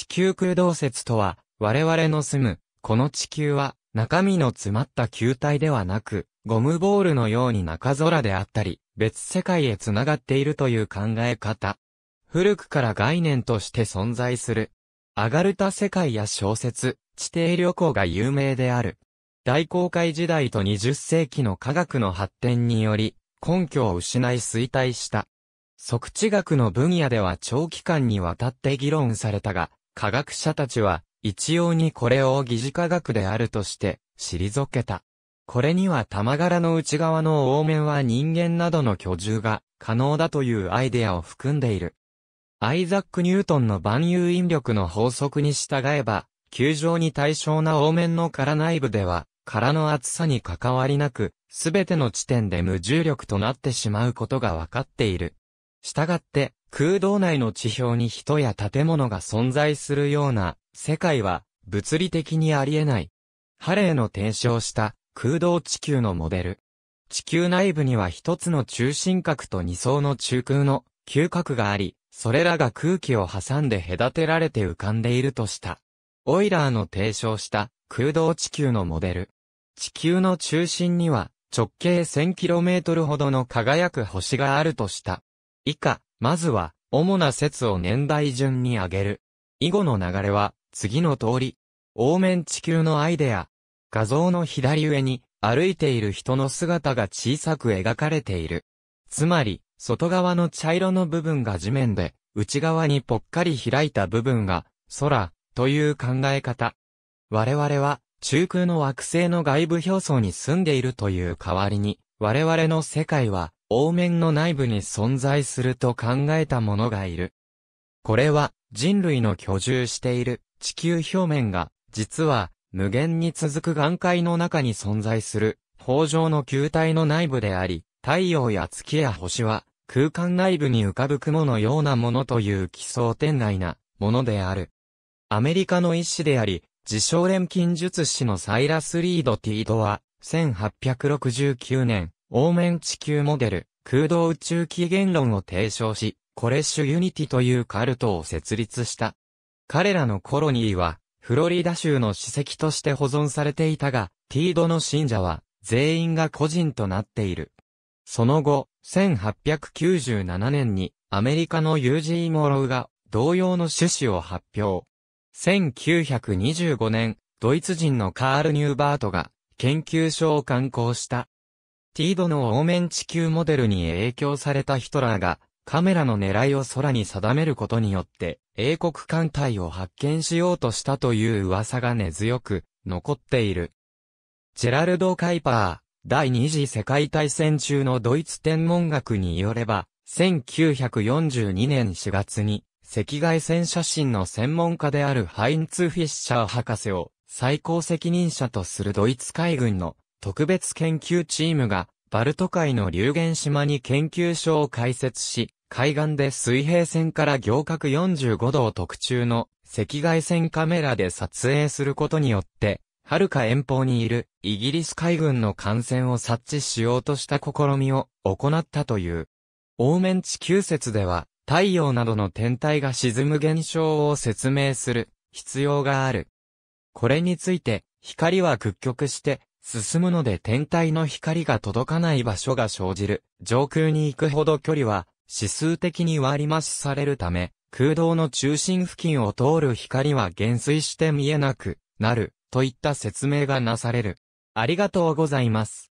地球空洞説とは、我々の住む、この地球は、中身の詰まった球体ではなく、ゴムボールのように中空であったり、別世界へ繋がっているという考え方。古くから概念として存在する。アガルタ世界や小説、地底旅行が有名である。大航海時代と20世紀の科学の発展により、根拠を失い衰退した。測地学の分野では長期間にわたって議論されたが、科学者たちは、一様にこれを疑似科学であるとして、退けた。これには玉柄の内側の凹面は人間などの居住が可能だというアイデアを含んでいる。アイザック・ニュートンの万有引力の法則に従えば、球状に対象な凹面の殻内部では、殻の厚さに関わりなく、すべての地点で無重力となってしまうことがわかっている。したがって、空洞内の地表に人や建物が存在するような世界は物理的にあり得ない。ハレーの提唱した空洞地球のモデル。地球内部には一つの中心核と二層の中空の嗅覚があり、それらが空気を挟んで隔てられて浮かんでいるとした。オイラーの提唱した空洞地球のモデル。地球の中心には直径 1000km ほどの輝く星があるとした。以下、まずは、主な説を年代順に挙げる。以後の流れは、次の通り。応面地球のアイデア。画像の左上に、歩いている人の姿が小さく描かれている。つまり、外側の茶色の部分が地面で、内側にぽっかり開いた部分が、空、という考え方。我々は、中空の惑星の外部表層に住んでいるという代わりに、我々の世界は、王面の内部に存在すると考えたものがいる。これは人類の居住している地球表面が実は無限に続く眼界の中に存在する方上の球体の内部であり、太陽や月や星は空間内部に浮かぶ雲のようなものという奇想天外なものである。アメリカの医師であり、自称錬金術師のサイラス・リード・ティードは、1869年、オ面地球モデル、空洞宇宙起源論を提唱し、コレッシュユニティというカルトを設立した。彼らのコロニーは、フロリダ州の史跡として保存されていたが、ティードの信者は、全員が個人となっている。その後、1897年に、アメリカのユージー・モロウが、同様の趣旨を発表。1925年、ドイツ人のカール・ニューバートが、研究所を刊行した。ティードのオーメン地球モデルに影響されたヒトラーが、カメラの狙いを空に定めることによって、英国艦隊を発見しようとしたという噂が根強く、残っている。ジェラルド・カイパー、第二次世界大戦中のドイツ天文学によれば、1942年4月に、赤外線写真の専門家であるハインツ・フィッシャー博士を、最高責任者とするドイツ海軍の特別研究チームが、バルト海の流言島に研究所を開設し、海岸で水平線から行角45度を特注の赤外線カメラで撮影することによって、遥か遠方にいるイギリス海軍の艦船を察知しようとした試みを行ったという。オーメン地球説では、太陽などの天体が沈む現象を説明する必要がある。これについて、光は屈曲して進むので天体の光が届かない場所が生じる。上空に行くほど距離は指数的に割り増しされるため、空洞の中心付近を通る光は減衰して見えなくなるといった説明がなされる。ありがとうございます。